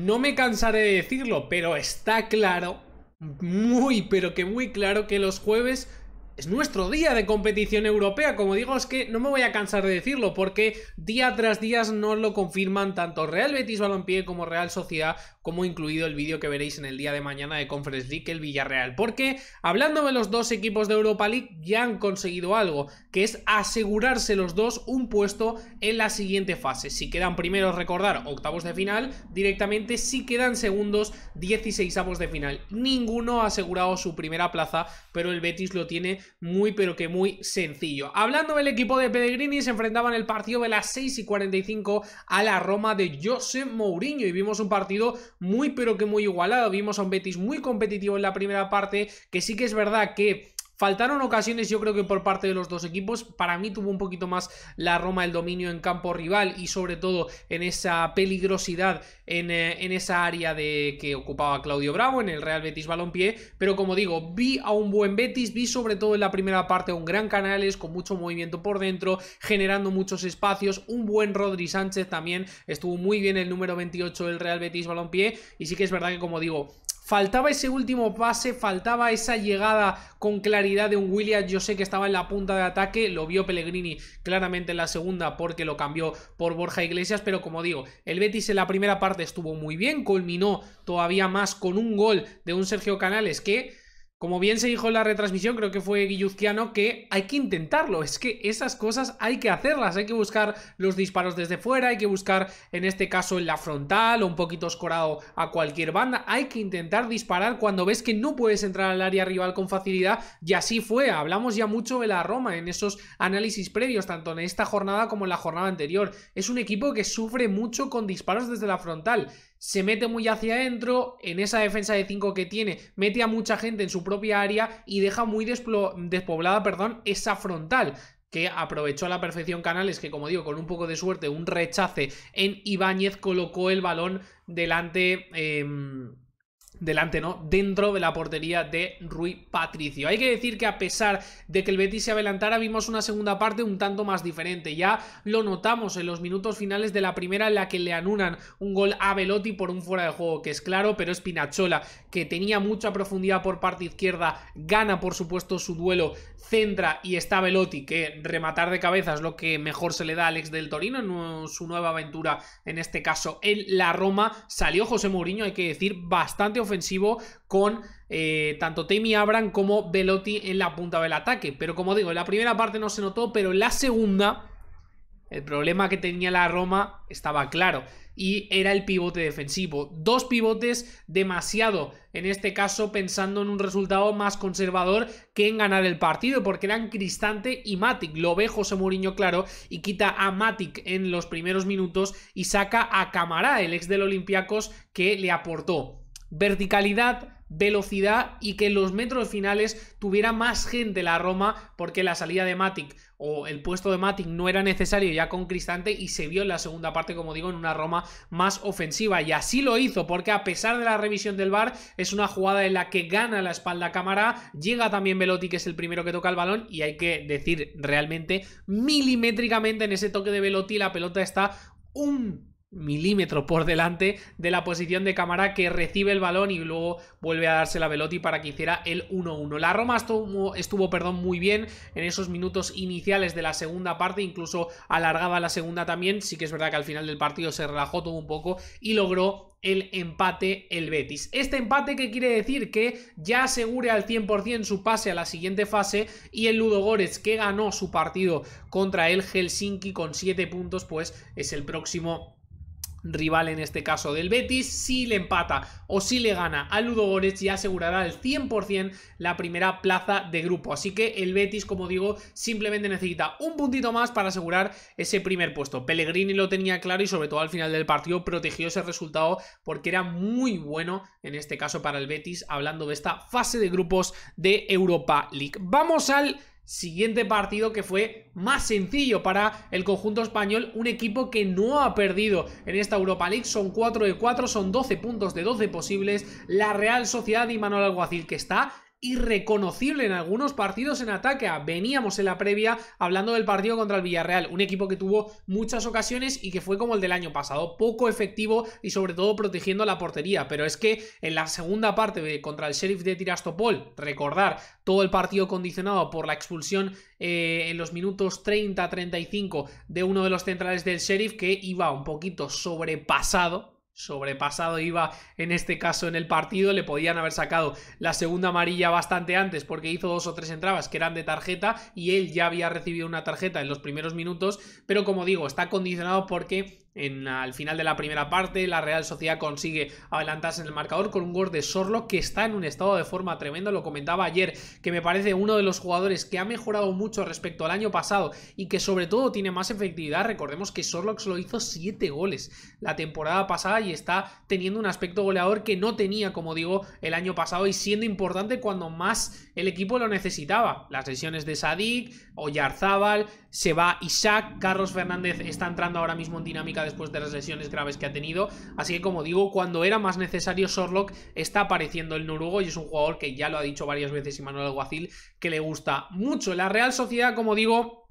No me cansaré de decirlo, pero está claro, muy pero que muy claro que los jueves es nuestro día de competición europea. Como digo, es que no me voy a cansar de decirlo porque día tras día no lo confirman tanto Real Betis Balompié como Real Sociedad, como incluido el vídeo que veréis en el día de mañana de Conference League el Villarreal. Porque hablando de los dos equipos de Europa League, ya han conseguido algo, que es asegurarse los dos un puesto en la siguiente fase. Si quedan primeros, recordar, octavos de final directamente, si quedan segundos, 16 de final. Ninguno ha asegurado su primera plaza, pero el Betis lo tiene muy pero que muy sencillo. Hablando del equipo de Pellegrini, se enfrentaban el partido de las 6 y 45 a la Roma de Jose Mourinho y vimos un partido muy pero que muy igualado. Vimos a un Betis muy competitivo en la primera parte, que sí que es verdad que Faltaron ocasiones, yo creo que por parte de los dos equipos. Para mí tuvo un poquito más la Roma el dominio en campo rival y sobre todo en esa peligrosidad en, eh, esa área de que ocupaba Claudio Bravo en el Real Betis Balompié. Pero como digo, vi a un buen Betis, vi sobre todo en la primera parte un gran Canales con mucho movimiento por dentro, generando muchos espacios. Un buen Rodri Sánchez también estuvo muy bien el número 28 del Real Betis Balompié. Y sí que es verdad que, como digo, Faltaba ese último pase, faltaba esa llegada con claridad de un Williams. Yo sé que estaba en la punta de ataque, lo vio Pellegrini claramente en la segunda porque lo cambió por Borja Iglesias, pero como digo, el Betis en la primera parte estuvo muy bien, culminó todavía más con un gol de un Sergio Canales que como bien se dijo en la retransmisión, creo que fue Guilluzquiano, que hay que intentarlo. Es que esas cosas hay que hacerlas. Hay que buscar los disparos desde fuera, hay que buscar, en este caso, en la frontal o un poquito escorado a cualquier banda. Hay que intentar disparar cuando ves que no puedes entrar al área rival con facilidad. Y así fue. Hablamos ya mucho de la Roma en esos análisis previos, tanto en esta jornada como en la jornada anterior. Es un equipo que sufre mucho con disparos desde la frontal se mete muy hacia adentro, en esa defensa de 5 que tiene, mete a mucha gente en su propia área y deja muy despoblada perdón, esa frontal que aprovechó a la perfección Canales, que como digo, con un poco de suerte, un rechace en Ibáñez, colocó el balón delante... Em, delante, ¿no? Dentro de la portería de Rui Patricio. Hay que decir que a pesar de que el Betis se adelantara, vimos una segunda parte un tanto más diferente. Ya lo notamos en los minutos finales de la primera en la que le anunan un gol a Velotti por un fuera de juego, que es claro, pero es Pinachola, que tenía mucha profundidad por parte izquierda, gana por supuesto su duelo, centra y está Velotti, que rematar de cabeza es lo que mejor se le da a Alex del Torino en su nueva aventura, en este caso en la Roma. Salió José Mourinho, hay que decir, bastante ofensivo con eh, tanto Temi Abram como Velotti en la punta del ataque. Pero como digo, en la primera parte no se notó, pero en la segunda el problema que tenía la Roma estaba claro y era el pivote defensivo. Dos pivotes demasiado, en este caso pensando en un resultado más conservador que en ganar el partido, porque eran Cristante y Matic. Lo ve José Mourinho claro y quita a Matic en los primeros minutos y saca a Camará, el ex del Olympiacos, que le aportó verticalidad, velocidad y que en los metros finales tuviera más gente la Roma porque la salida de Matic o el puesto de Matic no era necesario ya con Cristante y se vio en la segunda parte, como digo, en una Roma más ofensiva. Y así lo hizo porque a pesar de la revisión del VAR es una jugada en la que gana la espalda cámara, llega también Velotti que es el primero que toca el balón y hay que decir realmente milimétricamente en ese toque de Velotti la pelota está un milímetro por delante de la posición de cámara que recibe el balón y luego vuelve a darse la Velotti para que hiciera el 1-1. La Roma estuvo, estuvo, perdón, muy bien en esos minutos iniciales de la segunda parte, incluso alargaba la segunda también, sí que es verdad que al final del partido se relajó todo un poco y logró el empate el Betis. Este empate que quiere decir que ya asegure al 100% su pase a la siguiente fase y el Ludo Goretz que ganó su partido contra el Helsinki con 7 puntos pues es el próximo rival en este caso del Betis, si le empata o si le gana al Ludo Górez ya asegurará al 100% la primera plaza de grupo. Así que el Betis, como digo, simplemente necesita un puntito más para asegurar ese primer puesto. Pellegrini lo tenía claro y sobre todo al final del partido protegió ese resultado porque era muy bueno en este caso para el Betis hablando de esta fase de grupos de Europa League. Vamos al Siguiente partido que fue más sencillo para el conjunto español, un equipo que no ha perdido en esta Europa League, son 4 de 4, son 12 puntos de 12 posibles, la Real Sociedad y Manuel Alguacil que está irreconocible en algunos partidos en ataque. Ah, veníamos en la previa hablando del partido contra el Villarreal, un equipo que tuvo muchas ocasiones y que fue como el del año pasado, poco efectivo y sobre todo protegiendo la portería. Pero es que en la segunda parte contra el Sheriff de Tirastopol, recordar todo el partido condicionado por la expulsión eh, en los minutos 30-35 de uno de los centrales del Sheriff que iba un poquito sobrepasado sobrepasado iba en este caso en el partido, le podían haber sacado la segunda amarilla bastante antes porque hizo dos o tres entradas que eran de tarjeta y él ya había recibido una tarjeta en los primeros minutos, pero como digo, está condicionado porque al final de la primera parte, la Real Sociedad consigue adelantarse en el marcador con un gol de Sorlock que está en un estado de forma tremendo. Lo comentaba ayer, que me parece uno de los jugadores que ha mejorado mucho respecto al año pasado y que sobre todo tiene más efectividad. Recordemos que Sorlock solo hizo 7 goles la temporada pasada y está teniendo un aspecto goleador que no tenía, como digo, el año pasado y siendo importante cuando más el equipo lo necesitaba. Las lesiones de Sadik, Oyarzábal, se va Isaac, Carlos Fernández está entrando ahora mismo en dinámica después de las lesiones graves que ha tenido. Así que como digo, cuando era más necesario, Sorlock está apareciendo el noruego y es un jugador que ya lo ha dicho varias veces y Manuel Alguacil que le gusta mucho. La Real Sociedad, como digo,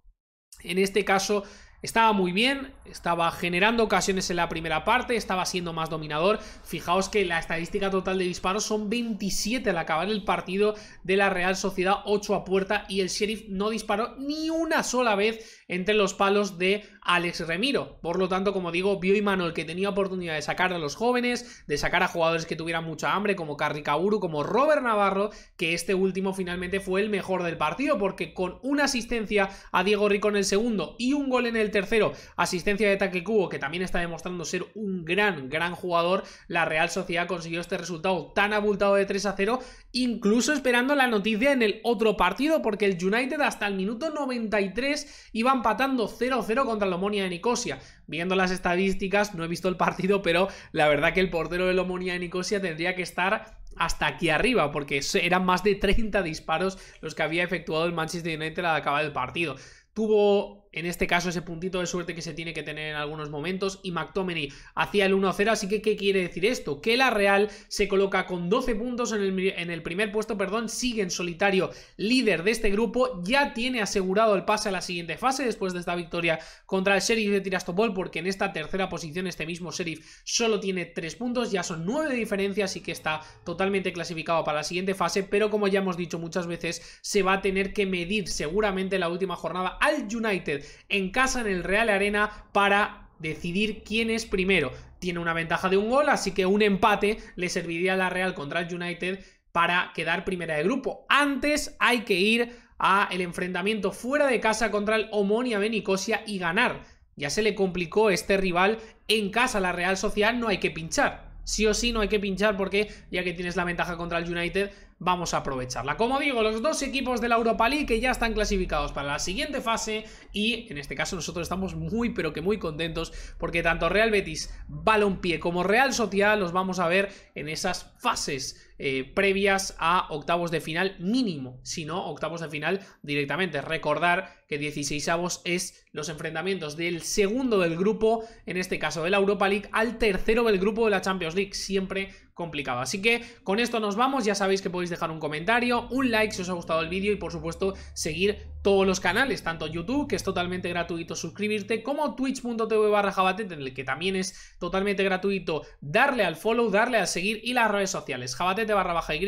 en este caso estaba muy bien, estaba generando ocasiones en la primera parte, estaba siendo más dominador. Fijaos que la estadística total de disparos son 27 al acabar el partido de la Real Sociedad, 8 a puerta y el Sheriff no disparó ni una sola vez entre los palos de Alex Remiro. Por lo tanto, como digo, vio Manuel que tenía oportunidad de sacar a los jóvenes, de sacar a jugadores que tuvieran mucha hambre, como Caburu como Robert Navarro, que este último finalmente fue el mejor del partido, porque con una asistencia a Diego Rico en el segundo y un gol en el tercero, asistencia de Take Cubo, que también está demostrando ser un gran, gran jugador, la Real Sociedad consiguió este resultado tan abultado de 3 a 0, incluso esperando la noticia en el otro partido, porque el United hasta el minuto 93 iba empatando 0-0 contra el Omonia de Nicosia. Viendo las estadísticas, no he visto el partido, pero la verdad que el portero de la Omonia de Nicosia tendría que estar hasta aquí arriba, porque eran más de 30 disparos los que había efectuado el Manchester United al acabar el partido. Tuvo en este caso ese puntito de suerte que se tiene que tener en algunos momentos y McTominay hacía el 1-0, así que ¿qué quiere decir esto? Que la Real se coloca con 12 puntos en el, en el primer puesto, perdón, sigue en solitario líder de este grupo, ya tiene asegurado el pase a la siguiente fase después de esta victoria contra el Sheriff de Tirastopol, porque en esta tercera posición este mismo Sheriff solo tiene 3 puntos, ya son 9 de diferencia, así que está totalmente clasificado para la siguiente fase, pero como ya hemos dicho muchas veces, se va a tener que medir seguramente la última jornada al United en casa en el Real Arena para decidir quién es primero. Tiene una ventaja de un gol, así que un empate le serviría a la Real contra el United para quedar primera de grupo. Antes hay que ir a el enfrentamiento fuera de casa contra el Omonia Benicosia y ganar. Ya se le complicó este rival en casa la Real Social, no hay que pinchar. Sí o sí no hay que pinchar porque ya que tienes la ventaja contra el United, vamos a aprovecharla. Como digo, los dos equipos de la Europa League que ya están clasificados para la siguiente fase y en este caso nosotros estamos muy pero que muy contentos porque tanto Real Betis Balompié como Real Sociedad los vamos a ver en esas fases eh, previas a octavos de final mínimo, si no octavos de final directamente. Recordar que 16 avos es los enfrentamientos del segundo del grupo, en este caso de la Europa League, al tercero del grupo de la Champions League, siempre complicado. Así que con esto nos vamos, ya sabéis que podéis dejar un comentario, un like si os ha gustado el vídeo y por supuesto seguir todos los canales, tanto YouTube, que es totalmente gratuito suscribirte, como twitch.tv barra Jabatete en el que también es totalmente gratuito darle al follow, darle al seguir y las redes sociales, jabatete barra baja y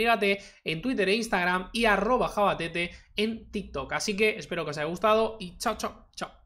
en Twitter e Instagram y arroba jabatete en TikTok. Así que espero que os haya gustado y chao, chao, chao.